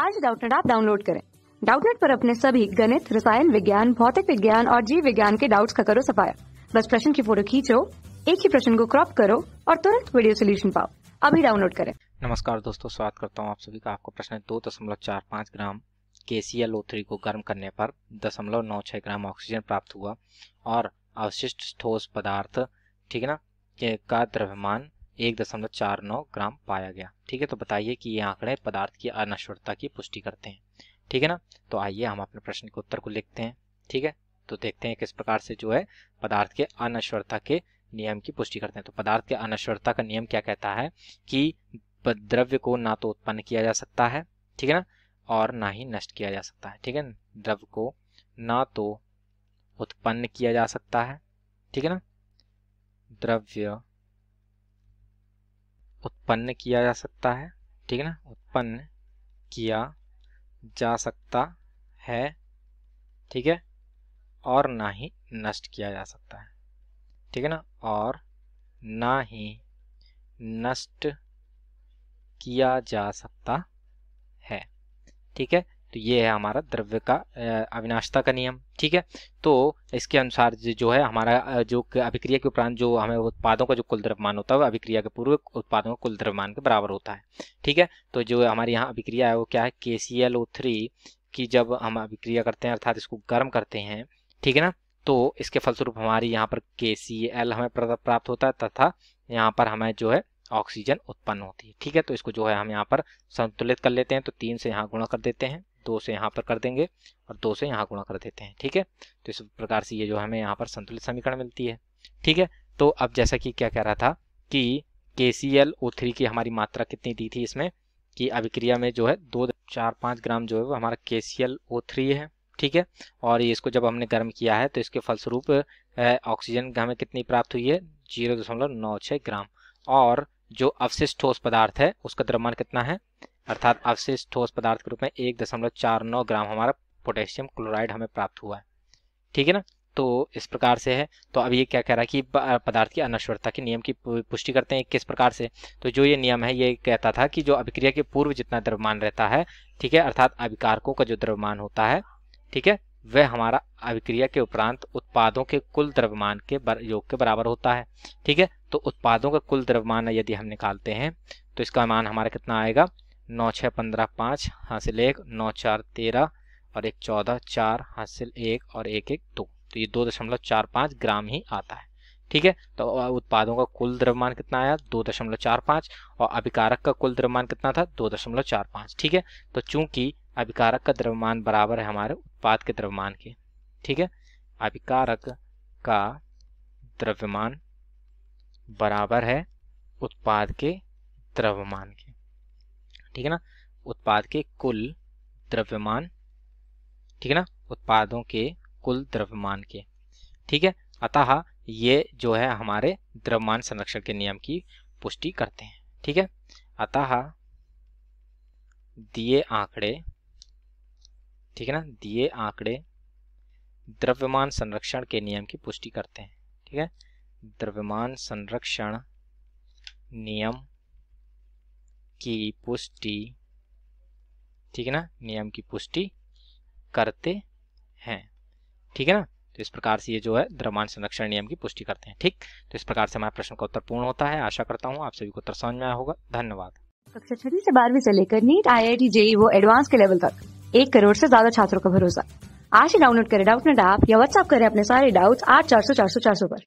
आज डाउटनेट आप डाउनलोड करें डाउटनेट पर अपने सभी गणित रसायन विज्ञान भौतिक विज्ञान और जीव विज्ञान के डाउट्स का करो सफाया बस प्रश्न की फोटो खींचो एक ही प्रश्न को क्रॉप करो और तुरंत वीडियो सोल्यूशन पाओ अभी डाउनलोड करें नमस्कार दोस्तों स्वागत करता हूँ आप सभी का आपको प्रश्न दो दशमलव चार पाँच ग्राम के सी एल ओ थ्री को गर्म करने पर दशमलव नौ छह ग्राम ऑक्सीजन प्राप्त हुआ और अवशिष्ट ठोस पदार्थ ठीक है ना का द्रव्यमान एक दशमलव चार नौ ग्राम पाया गया ठीक है तो बताइए कि ये आंकड़े पदार्थ की अनश्वरता की पुष्टि करते हैं ठीक है ना तो आइए हम अपने प्रश्न के उत्तर को लिखते हैं ठीक है तो देखते हैं किस प्रकार से जो है पदार्थ के अनश्वरता के नियम की पुष्टि करते हैं तो पदार्थ के अनश्वरता का नियम क्या कहता है कि द्रव्य को ना तो उत्पन्न किया जा सकता है ठीक है ना और ना ही नष्ट किया जा सकता है ठीक है द्रव्य को ना तो उत्पन्न किया जा सकता है ठीक है ना द्रव्य उत्पन्न किया जा सकता है ठीक है ना उत्पन्न किया जा सकता है ठीक है और ना ही नष्ट किया जा सकता है ठीक है ना और ना ही नष्ट किया जा सकता है ठीक है तो ये है हमारा द्रव्य का अविनाशता का नियम ठीक है तो इसके अनुसार जो है हमारा जो अभिक्रिया के उपरांत जो हमें उत्पादों का जो कुल द्रव्यमान होता है वो अभिक्रिया के पूर्व उत्पादों का कुल द्रव्यमान के बराबर होता है ठीक है तो जो हमारे यहाँ अभिक्रिया है वो क्या है के सी एल ओ थ्री की जब हम अभिक्रिया करते हैं अर्थात इसको गर्म करते हैं ठीक है ना तो इसके फलस्वरूप हमारी यहाँ पर के सी एल हमें प्राप्त होता है तथा यहाँ पर हमें जो है ऑक्सीजन उत्पन्न होती है ठीक है तो इसको जो है हम यहाँ पर संतुलित कर लेते हैं तो तीन से यहाँ गुणा कर देते हैं दो से यहाँ पर कर देंगे और दो से यहाँ गुणा कर देते हैं ठीक है तो इस प्रकार से ये जो हमें यहाँ पर संतुलित समीकरण मिलती है ठीक है तो अब जैसा कि क्या कह रहा था कि के सी एल ओ थ्री की हमारी मात्रा कितनी दी थी इसमें कि अभिक्रिया में जो है दो चार पाँच ग्राम जो है वो हमारा के सी एल ओ थ्री है ठीक है और इसको जब हमने गर्म किया है तो इसके फलस्वरूप ऑक्सीजन हमें कितनी प्राप्त हुई है जीरो दशमलव नौ छः ग्राम और जो अवशिष्ट ठोस पदार्थ है उसका द्रव्यमान कितना है अर्थात अवशेष ठोस पदार्थ के रूप में एक दशमलव चार नौ ग्राम हमारा पोटेशियम क्लोराइड हमें प्राप्त हुआ है ठीक है ना तो इस प्रकार से है तो अब ये क्या कह रहा है कि पदार्थ की अनश्वरता के नियम की पुष्टि करते हैं किस प्रकार से तो जो ये नियम है ये कहता था कि जो अभिक्रिया के पूर्व जितना द्रव्यमान रहता है ठीक है अर्थात अभिकारकों का जो द्रव्यमान होता है ठीक है वह हमारा अभिक्रिया के उपरांत उत्पादों के कुल द्रव्यमान के योग के बराबर होता है ठीक है तो उत्पादों का कुल द्रव्यमान यदि हम निकालते हैं तो इसका मान हमारा कितना आएगा नौ छः पंद्रह पाँच हासिल एक नौ चार तेरह और एक चौदह चार हासिल एक और एक एक दो तो ये दो दशमलव चार पाँच ग्राम ही आता है ठीक है तो उत्पादों का कुल द्रव्यमान कितना आया दो दशमलव चार पाँच और अभिकारक का कुल द्रव्यमान कितना था दो दशमलव चार पाँच ठीक है तो चूंकि अभिकारक का द्रव्यमान बराबर है हमारे उत्पाद के द्रव्यमान के ठीक है अभिकारक का द्रव्यमान बराबर है उत्पाद के द्रव्यमान के ठीक है ना उत्पाद के कुल द्रव्यमान ठीक है ना उत्पादों के कुल द्रव्यमान के ठीक है अतः ये जो है हमारे द्रव्यमान संरक्षण के नियम की पुष्टि करते हैं ठीक है अतः दिए आंकड़े ठीक है ना दिए आंकड़े द्रव्यमान संरक्षण के नियम की पुष्टि करते हैं ठीक है द्रव्यमान संरक्षण नियम की पुष्टि ठीक है ना नियम की पुष्टि करते हैं ठीक है ना तो इस प्रकार से ये जो है द्रव्यमान संरक्षण नियम की पुष्टि करते हैं ठीक तो इस प्रकार से हमारा प्रश्न का उत्तर पूर्ण होता है आशा करता हूँ आप सभी को उत्तर समझ में आया होगा धन्यवाद कक्षा छठी से बारहवीं से लेकर NEET I I T JEE वो एडवांस के लेवल तक एक करोड़ से ज्यादा छात्रों का भरोसा आज ही डाउनलोड करें डाउट नेट ऐप या व्हाट्सअप करें अपने सारे डाउट्स आठ चार सौ चार सौ चार सौ पर